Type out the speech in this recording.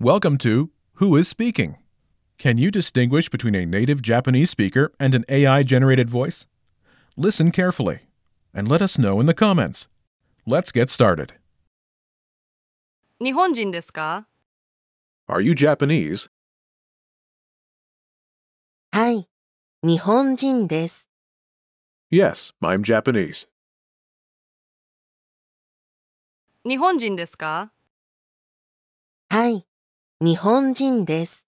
Welcome to Who is Speaking? Can you distinguish between a native Japanese speaker and an AI generated voice? Listen carefully and let us know in the comments. Let's get started. Are you Japanese? Yes, i I'm Japanese. 日本人ですかはい、日本人です。